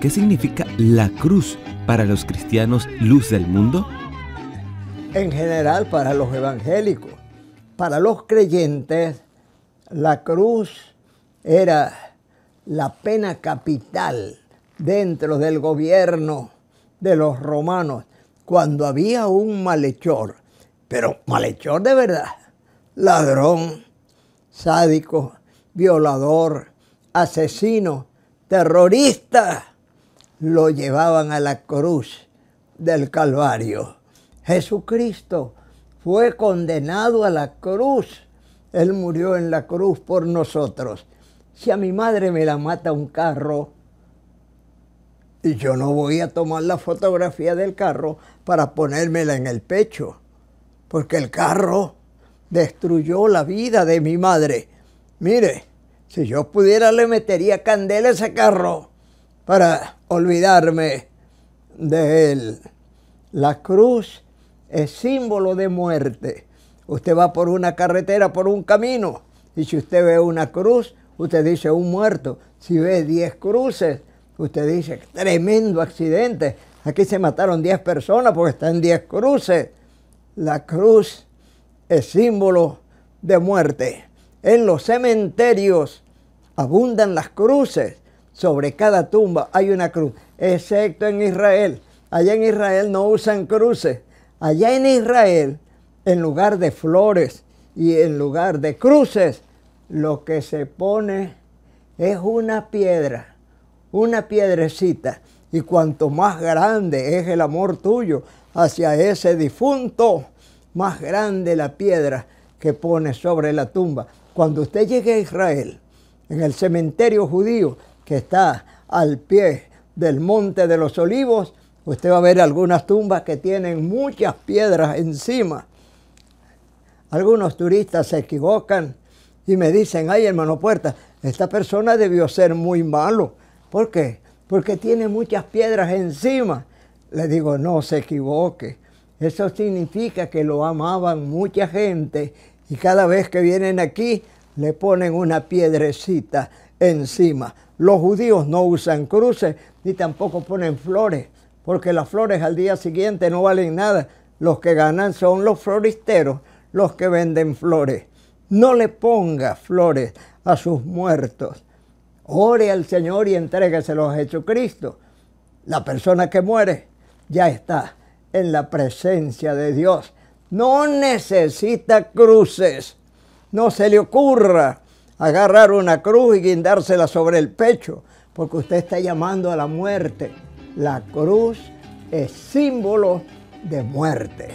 ¿Qué significa la cruz para los cristianos luz del mundo? En general para los evangélicos, para los creyentes, la cruz era la pena capital dentro del gobierno de los romanos cuando había un malhechor, pero malhechor de verdad, ladrón, sádico, violador, asesino, terrorista, lo llevaban a la cruz del Calvario. Jesucristo fue condenado a la cruz. Él murió en la cruz por nosotros. Si a mi madre me la mata un carro, y yo no voy a tomar la fotografía del carro para ponérmela en el pecho, porque el carro destruyó la vida de mi madre. Mire, si yo pudiera le metería candela a ese carro para olvidarme de él. La cruz es símbolo de muerte. Usted va por una carretera, por un camino, y si usted ve una cruz, usted dice un muerto. Si ve diez cruces, usted dice tremendo accidente. Aquí se mataron diez personas porque están diez cruces. La cruz es símbolo de muerte. En los cementerios abundan las cruces. Sobre cada tumba hay una cruz, excepto en Israel. Allá en Israel no usan cruces. Allá en Israel, en lugar de flores y en lugar de cruces, lo que se pone es una piedra, una piedrecita. Y cuanto más grande es el amor tuyo hacia ese difunto, más grande la piedra que pone sobre la tumba. Cuando usted llegue a Israel, en el cementerio judío que está al pie del Monte de los Olivos, usted va a ver algunas tumbas que tienen muchas piedras encima. Algunos turistas se equivocan y me dicen, ay hermano Puerta, esta persona debió ser muy malo. ¿Por qué? Porque tiene muchas piedras encima. Le digo, no se equivoque. Eso significa que lo amaban mucha gente y cada vez que vienen aquí le ponen una piedrecita encima. Los judíos no usan cruces ni tampoco ponen flores, porque las flores al día siguiente no valen nada. Los que ganan son los floristeros, los que venden flores. No le ponga flores a sus muertos. Ore al Señor y entrégueselos a Jesucristo. La persona que muere ya está en la presencia de Dios. No necesita cruces. No se le ocurra agarrar una cruz y guindársela sobre el pecho, porque usted está llamando a la muerte. La cruz es símbolo de muerte.